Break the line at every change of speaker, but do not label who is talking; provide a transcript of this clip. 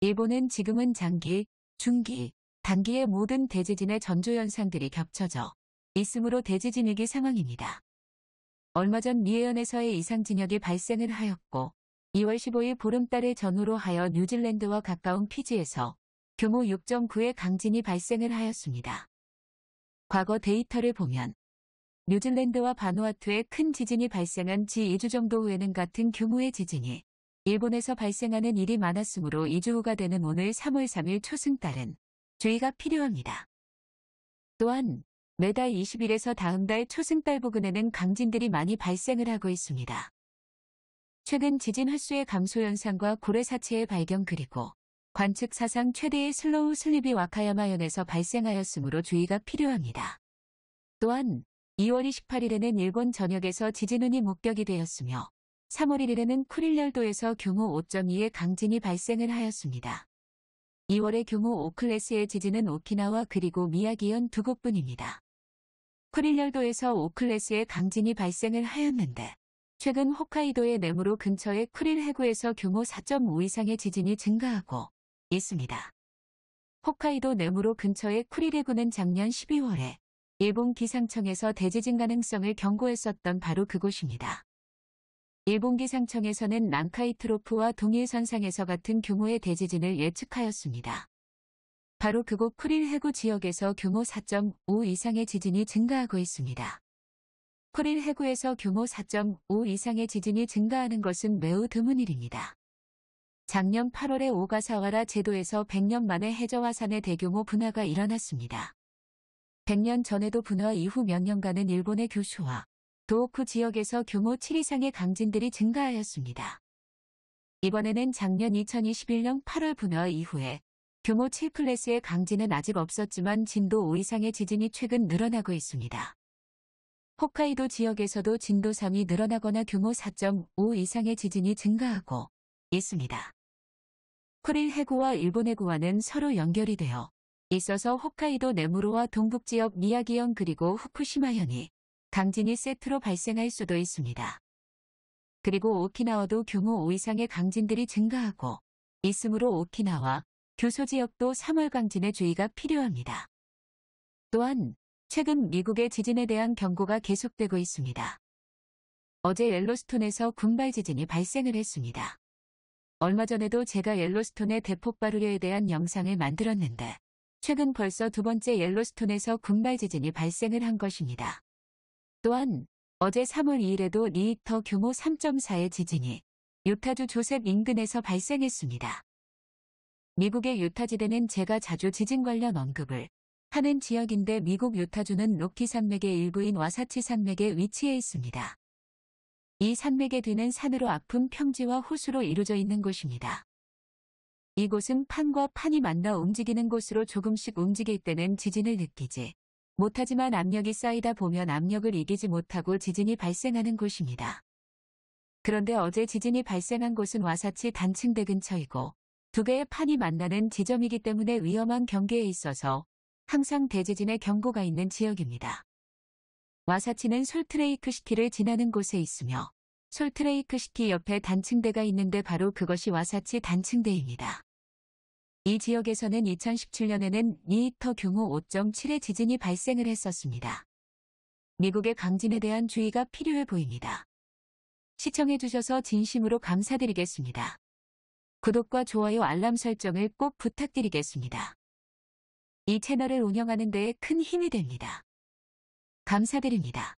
일본은 지금은 장기, 중기, 단기의 모든 대지진의 전조현상들이 겹쳐져 있으므로 대지진 위기 상황입니다. 얼마 전미에현에서의이상진역이 발생을 하였고 2월 15일 보름달의 전후로 하여 뉴질랜드와 가까운 피지에서 규모 6.9의 강진이 발생을 하였습니다. 과거 데이터를 보면 뉴질랜드와 바누아투에 큰 지진이 발생한 지 2주 정도 후에는 같은 규모의 지진이 일본에서 발생하는 일이 많았으므로 2주 후가 되는 오늘 3월 3일 초승달은 주의가 필요합니다. 또한 매달 20일에서 다음 달 초승달 부근에는 강진들이 많이 발생을 하고 있습니다. 최근 지진 횟수의 감소 현상과 고래 사체의 발견 그리고 관측 사상 최대의 슬로우 슬립이 와카야마현에서 발생하였으므로 주의가 필요합니다. 또한 2월 28일에는 일본 전역에서 지진운이 목격이 되었으며 3월 1일에는 쿠릴열도에서 규모 5.2의 강진이 발생을 하였습니다. 2월에 규모 5클래스의 지진은 오키나와 그리고 미야기현 두 곳뿐입니다. 쿠릴열도에서 5클래스의 강진이 발생을 하였는데 최근 홋카이도의 네모로 근처의 쿠릴 해구에서 규모 4.5 이상의 지진이 증가하고 있습니다. 홋카이도 네모로 근처의 쿠릴 해구는 작년 12월에 일본 기상청에서 대지진 가능성을 경고했었던 바로 그곳입니다. 일본기 상청에서는 난카이 트로프와 동일선상에서 같은 규모의 대지진을 예측하였습니다. 바로 그곳 쿠릴 해구 지역에서 규모 4.5 이상의 지진이 증가하고 있습니다. 쿠릴 해구에서 규모 4.5 이상의 지진이 증가하는 것은 매우 드문 일입니다. 작년 8월에 오가사와라 제도에서 100년 만에 해저화산의 대규모 분화가 일어났습니다. 100년 전에도 분화 이후 몇 년간은 일본의 교수와 도호쿠 그 지역에서 규모 7 이상의 강진들이 증가하였습니다. 이번에는 작년 2021년 8월 분화 이후에 규모 7플래스의 강진은 아직 없었지만 진도 5 이상의 지진이 최근 늘어나고 있습니다. 홋카이도 지역에서도 진도 3이 늘어나거나 규모 4.5 이상의 지진이 증가하고 있습니다. 쿠릴 해구와 일본 해구와는 서로 연결이 되어 있어서 홋카이도 네무로와 동북지역 미야기현 그리고 후쿠시마현이 강진이 세트로 발생할 수도 있습니다. 그리고 오키나와도 규모 5 이상의 강진들이 증가하고 있으므로 오키나와 교소 지역도 3월 강진에 주의가 필요합니다. 또한 최근 미국의 지진에 대한 경고가 계속되고 있습니다. 어제 옐로스톤에서 군발 지진이 발생을 했습니다. 얼마 전에도 제가 옐로스톤의 대폭 발우려에 대한 영상을 만들었는데 최근 벌써 두 번째 옐로스톤에서 군발 지진이 발생을 한 것입니다. 또한 어제 3월 2일에도 리히터 규모 3.4의 지진이 유타주 조셉 인근에서 발생했습니다. 미국의 유타지대는 제가 자주 지진 관련 언급을 하는 지역인데 미국 유타주는 로키 산맥의 일부인 와사치 산맥에 위치해 있습니다. 이산맥에드는 산으로 아픈 평지와 호수로 이루어져 있는 곳입니다. 이곳은 판과 판이 만나 움직이는 곳으로 조금씩 움직일 때는 지진을 느끼지 못하지만 압력이 쌓이다 보면 압력을 이기지 못하고 지진이 발생하는 곳입니다. 그런데 어제 지진이 발생한 곳은 와사치 단층대 근처이고 두 개의 판이 만나는 지점이기 때문에 위험한 경계에 있어서 항상 대지진의 경고가 있는 지역입니다. 와사치는 솔트레이크 시티를 지나는 곳에 있으며 솔트레이크 시티 옆에 단층대가 있는데 바로 그것이 와사치 단층대입니다. 이 지역에서는 2017년에는 리히터 규모 5.7의 지진이 발생을 했었습니다. 미국의 강진에 대한 주의가 필요해 보입니다. 시청해주셔서 진심으로 감사드리겠습니다. 구독과 좋아요 알람 설정을 꼭 부탁드리겠습니다. 이 채널을 운영하는 데에 큰 힘이 됩니다. 감사드립니다.